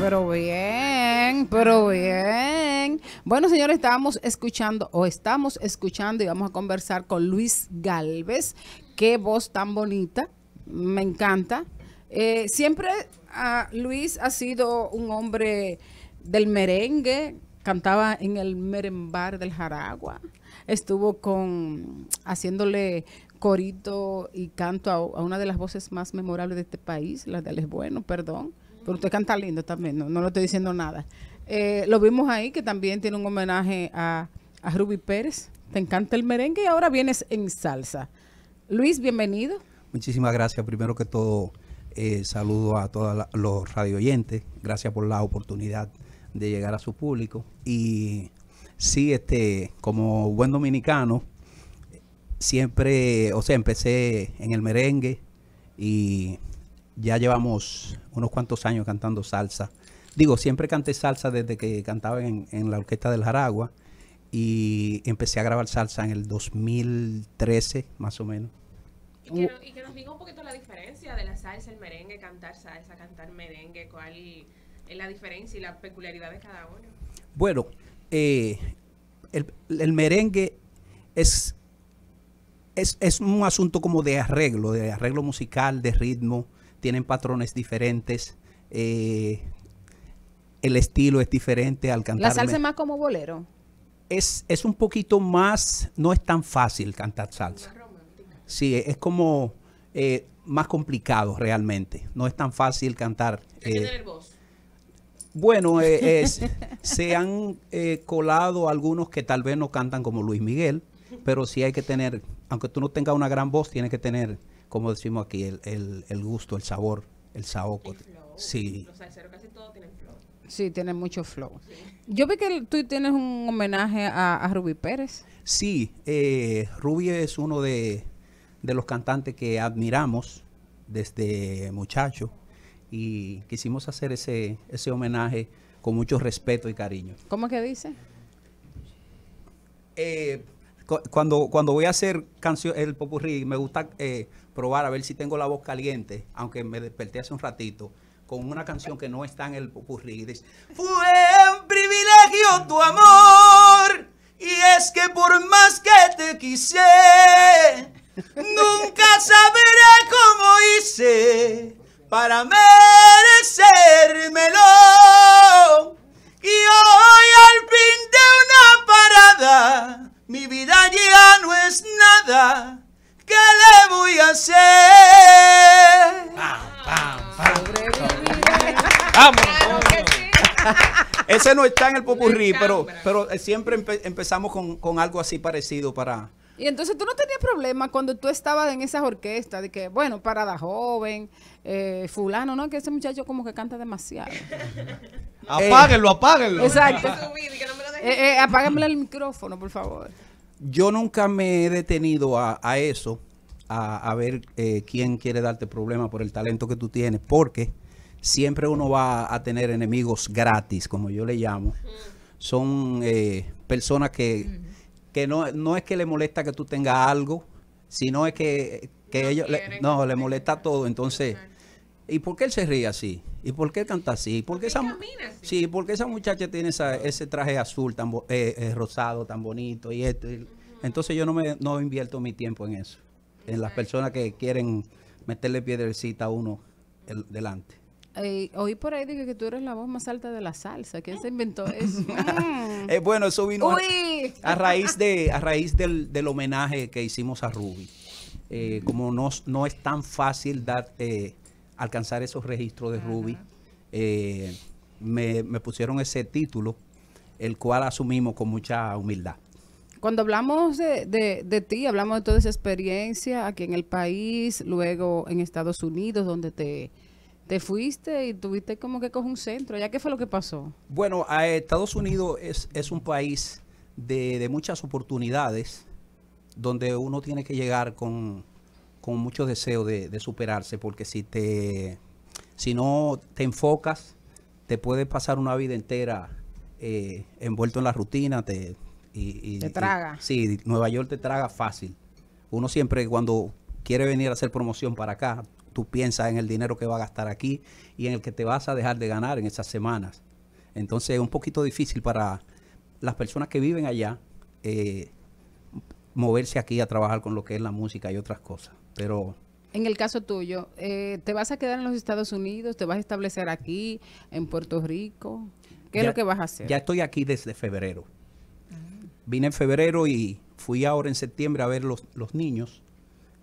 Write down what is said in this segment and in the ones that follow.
Pero bien, pero bien. Bueno, señores, estábamos escuchando o estamos escuchando y vamos a conversar con Luis Galvez. Qué voz tan bonita, me encanta. Eh, siempre ah, Luis ha sido un hombre del merengue, cantaba en el merenbar del Jaragua, estuvo con haciéndole corito y canto a, una de las voces más memorables de este país, la de Les Bueno, perdón. Pero usted canta lindo también, no, no le estoy diciendo nada. Eh, lo vimos ahí que también tiene un homenaje a, a Ruby Pérez. Te encanta el merengue y ahora vienes en salsa. Luis, bienvenido. Muchísimas gracias. Primero que todo, eh, saludo a todos los radio Gracias por la oportunidad de llegar a su público. Y sí, este, como buen dominicano, siempre, o sea, empecé en el merengue y ya llevamos unos cuantos años cantando salsa. Digo, siempre canté salsa desde que cantaba en, la orquesta del Jaragua y empecé a grabar salsa en el 2013, más o menos. Y que, y que nos diga un poquito la diferencia de la salsa, el merengue, cantar salsa, cantar merengue, cuál es la diferencia y la peculiaridad de cada uno. Bueno, eh, el, merengue es, es, es, un asunto como de arreglo, de arreglo musical, de ritmo tienen patrones diferentes, eh, el estilo es diferente al cantar. ¿La salsa es más como bolero? Es, es un poquito más, no es tan fácil cantar salsa. Sí, es como eh, más complicado realmente. No es tan fácil cantar. que eh, bueno, voz? es, se han colado algunos que tal vez no cantan como Luis Miguel, pero sí hay que tener, aunque tú no tengas una gran voz, tienes que tener como decimos aquí, el, el, gusto, el sabor, el saoco. Sí. Los salseros casi todos tienen flow. Sí, tiene mucho flow. Yo vi que tú tienes un homenaje a, Rubí Pérez. Sí, eh, Rubí es uno de, los cantantes que admiramos desde muchacho y quisimos hacer ese, ese homenaje con mucho respeto y cariño. ¿Cómo que dice? Eh, cuando, cuando voy a hacer canción, el popurrí, me gusta eh, probar a ver si tengo la voz caliente, aunque me desperté hace un ratito, con una canción que no está en el popurrí. fue un privilegio tu amor, y es que por más que te quise, nunca sabré cómo hice para merecérmelo. Y hoy al fin de una parada mi vida ya no es nada. ¿Qué le voy a hacer? pam. Vamos. Ese no está en el popurrí, pero, pero eh, siempre empezamos con, algo así parecido para, y entonces tú no tenías problema cuando tú estabas en esas orquestas de que, bueno, para la Joven, eh, Fulano, ¿no? Que ese muchacho como que canta demasiado. apáguenlo, apáguenlo. Exacto. Eh, eh, apágame el micrófono, por favor. Yo nunca me he detenido a, eso, a, ver eh, quién quiere darte problema por el talento que tú tienes, porque siempre uno va a tener enemigos gratis, como yo le llamo. Mm. Son personas que, mm. que no, no es que le molesta que tú tengas algo, sino es que, que ellos... no, le molesta todo, entonces... ¿Y por qué él se ríe así? ¿Y por qué canta así? ¿Y por qué, esa, Sí, esa muchacha tiene ese traje azul tan eh, eh, rosado tan bonito y esto? Entonces yo no, me, invierto mi tiempo en eso, en las personas que quieren meterle piedrecita a uno delante. Hoy eh, oí por ahí dije que tú eres la voz más alta de la salsa. ¿Quién se inventó eso? bueno, eso vino a, raíz, de, a raíz del, homenaje que hicimos a Ruby. como no, no es tan fácil dar, alcanzar esos registros de Ruby. Eh, me, pusieron ese título, el cual asumimos con mucha humildad. Cuando hablamos de, ti, hablamos de toda esa experiencia aquí en el país, luego en Estados Unidos, donde te, fuiste y tuviste como que coger un centro. ¿Ya qué fue lo que pasó? Bueno, a Estados Unidos es, un país de muchas oportunidades, donde uno tiene que llegar con, con mucho deseo de, superarse, porque si, te, si no te enfocas, te puede pasar una vida entera eh, envuelto en la rutina. Te, y, traga. sí, Nueva York te traga fácil. Uno siempre cuando quiere venir a hacer promoción para acá, tú piensas en el dinero que va a gastar aquí y en el que te vas a dejar de ganar en esas semanas. Entonces es un poquito difícil para las personas que viven allá eh, moverse aquí a trabajar con lo que es la música y otras cosas. Pero en el caso tuyo, eh, ¿te vas a quedar en los Estados Unidos? ¿Te vas a establecer aquí, en Puerto Rico? ¿Qué es lo que vas a hacer? Ya estoy aquí desde febrero. Vine en febrero y fui ahora en septiembre a ver los, niños.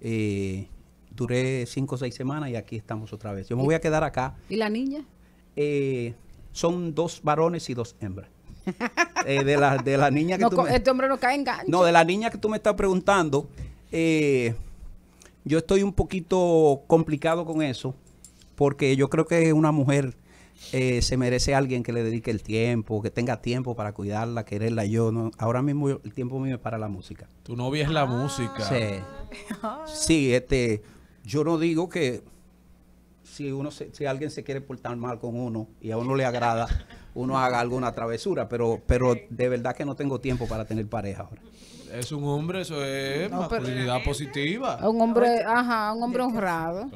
Eh, duré cinco o seis semanas y aquí estamos otra vez. Yo me voy a quedar acá. ¿Y la niña? Eh, son dos varones y dos hembras. Eh, de, la, niña que no, tú este hombre no No, de la niña que tú me estás preguntando, eh, yo estoy un poquito complicado con eso, porque yo creo que una mujer eh, se merece alguien que le dedique el tiempo, que tenga tiempo para cuidarla, quererla. Yo no, ahora mismo el tiempo mío es para la música. Tu novia es la ah. música. Sí. sí, este, yo no digo que si uno si alguien se quiere portar mal con uno y a uno le agrada, uno haga alguna travesura, pero, pero de verdad que no tengo tiempo para tener pareja ahora. Es un hombre, eso es masculinidad positiva. Un hombre, ajá, un hombre honrado.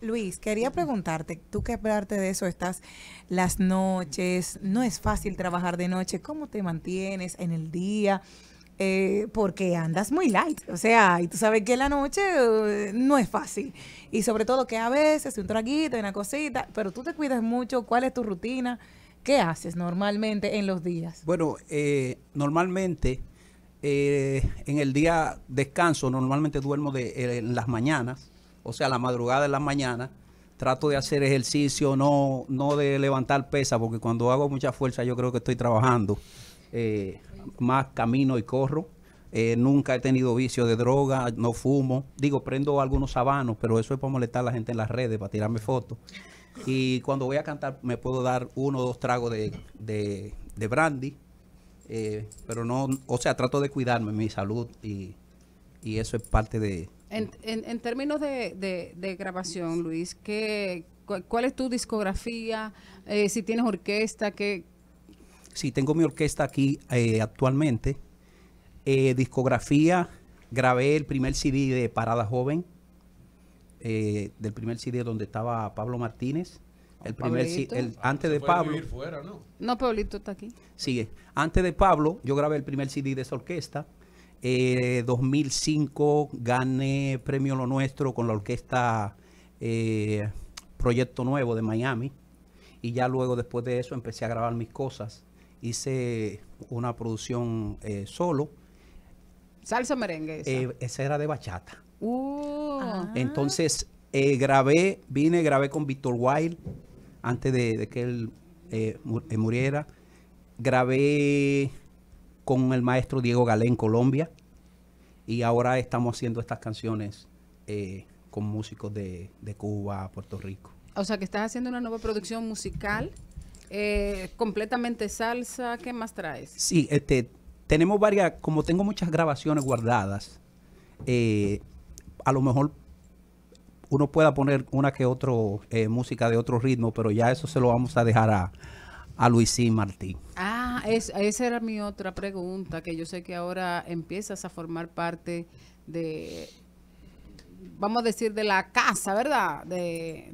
Luis, quería preguntarte, tú que parte de eso estás las noches, no es fácil trabajar de noche, ¿cómo te mantienes en el día? Eh, porque andas muy light, o sea, y tú sabes que la noche eh, no es fácil. Y sobre todo que a veces un traguito, una cosita, pero tú te cuidas mucho, ¿cuál es tu rutina? ¿Qué haces normalmente en los días? Bueno, eh, normalmente eh, en el día descanso, normalmente duermo de, eh, en las mañanas, o sea, la madrugada de las mañanas. Trato de hacer ejercicio, no, de levantar pesa, porque cuando hago mucha fuerza yo creo que estoy trabajando. más camino y corro. nunca he tenido vicio de droga, no fumo. Digo, prendo algunos sabanos, pero eso es para molestar a la gente en las redes, para tirarme fotos. Y cuando voy a cantar me puedo dar uno o dos tragos de, de, brandy. Eh, pero no, o sea, trato de cuidarme, mi salud y, y eso es parte de... En, en, en términos de, de, grabación, Luis, ¿qué, cuál, es tu discografía? Eh, si tienes orquesta, ¿qué? Sí, tengo mi orquesta aquí eh, actualmente. discografía, grabé el primer CD de Parada Joven eh, del primer CD donde estaba Pablo Martínez. El ah, primer antes de Pablo. Fuera, ¿no? no, Pablito está aquí. Sigue. Antes de Pablo, yo grabé el primer CD de esa orquesta. 2005 eh, gané premio Lo Nuestro con la orquesta eh, Proyecto Nuevo de Miami. Y ya luego, después de eso, empecé a grabar mis cosas. Hice una producción solo. ¿Salsa merengue? Esa. era de bachata. Uh. Ah. Entonces, eh, grabé, vine, grabé con Víctor Wild antes de, que él eh, eh, muriera. Grabé con el maestro Diego Galé en Colombia. Y ahora estamos haciendo estas canciones con músicos de, Cuba, Puerto Rico. O sea que estás haciendo una nueva producción musical, completamente salsa. ¿Qué más traes? Sí, este, tenemos varias, como tengo muchas grabaciones guardadas, eh, a lo mejor uno pueda poner una que otra eh, música de otro ritmo, pero ya eso se lo vamos a dejar a, a Luisín Martín. Ah, esa era mi otra pregunta, que yo sé que ahora empiezas a formar parte de, vamos a decir, de la casa, ¿verdad? De,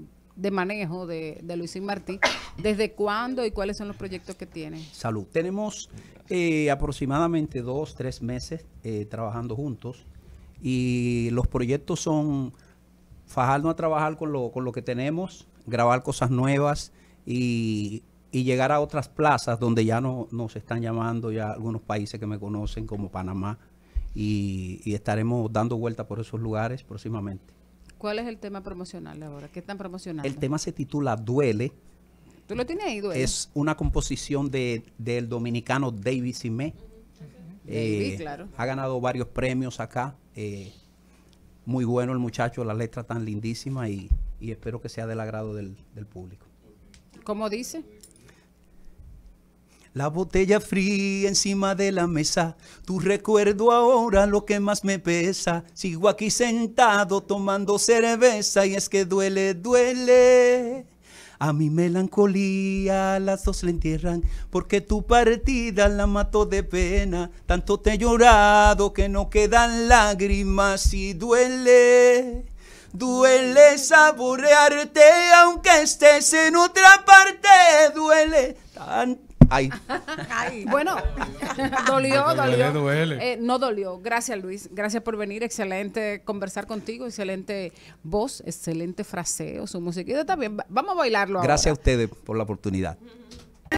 manejo de, de Luisín Martín. ¿Desde cuándo y cuáles son los proyectos que tiene? Salud. Tenemos eh, aproximadamente dos, tres meses eh, trabajando juntos y los proyectos son fajarnos a trabajar con lo, con lo que tenemos, grabar cosas nuevas y, llegar a otras plazas donde ya no, nos están llamando ya algunos países que me conocen como Panamá y, estaremos dando vuelta por esos lugares próximamente. ¿Cuál es el tema promocional ahora? ¿Qué están promocionando? El tema se titula Duele. ¿Tú lo tienes ahí, Duele? Es una composición del dominicano David Simé. me eh, claro. Ha ganado varios premios acá. Eh, muy bueno el muchacho, la letra tan lindísima y, espero que sea del agrado del, del público. ¿Cómo dice? La botella fría encima de la mesa, tu recuerdo ahora lo que más me pesa. Sigo aquí sentado tomando cerveza y es que duele, duele. A mi melancolía las dos le entierran, porque tu partida la mató de pena. Tanto te he llorado que no quedan lágrimas y duele. Duele saborearte, aunque estés en otra parte, duele tanto Ay. Bueno, dolió, dolió. Eh, no dolió. Gracias, Luis. Gracias por venir. Excelente conversar contigo. Excelente voz, excelente fraseo, su musiquita también. Vamos a bailarlo Gracias a ustedes por la oportunidad.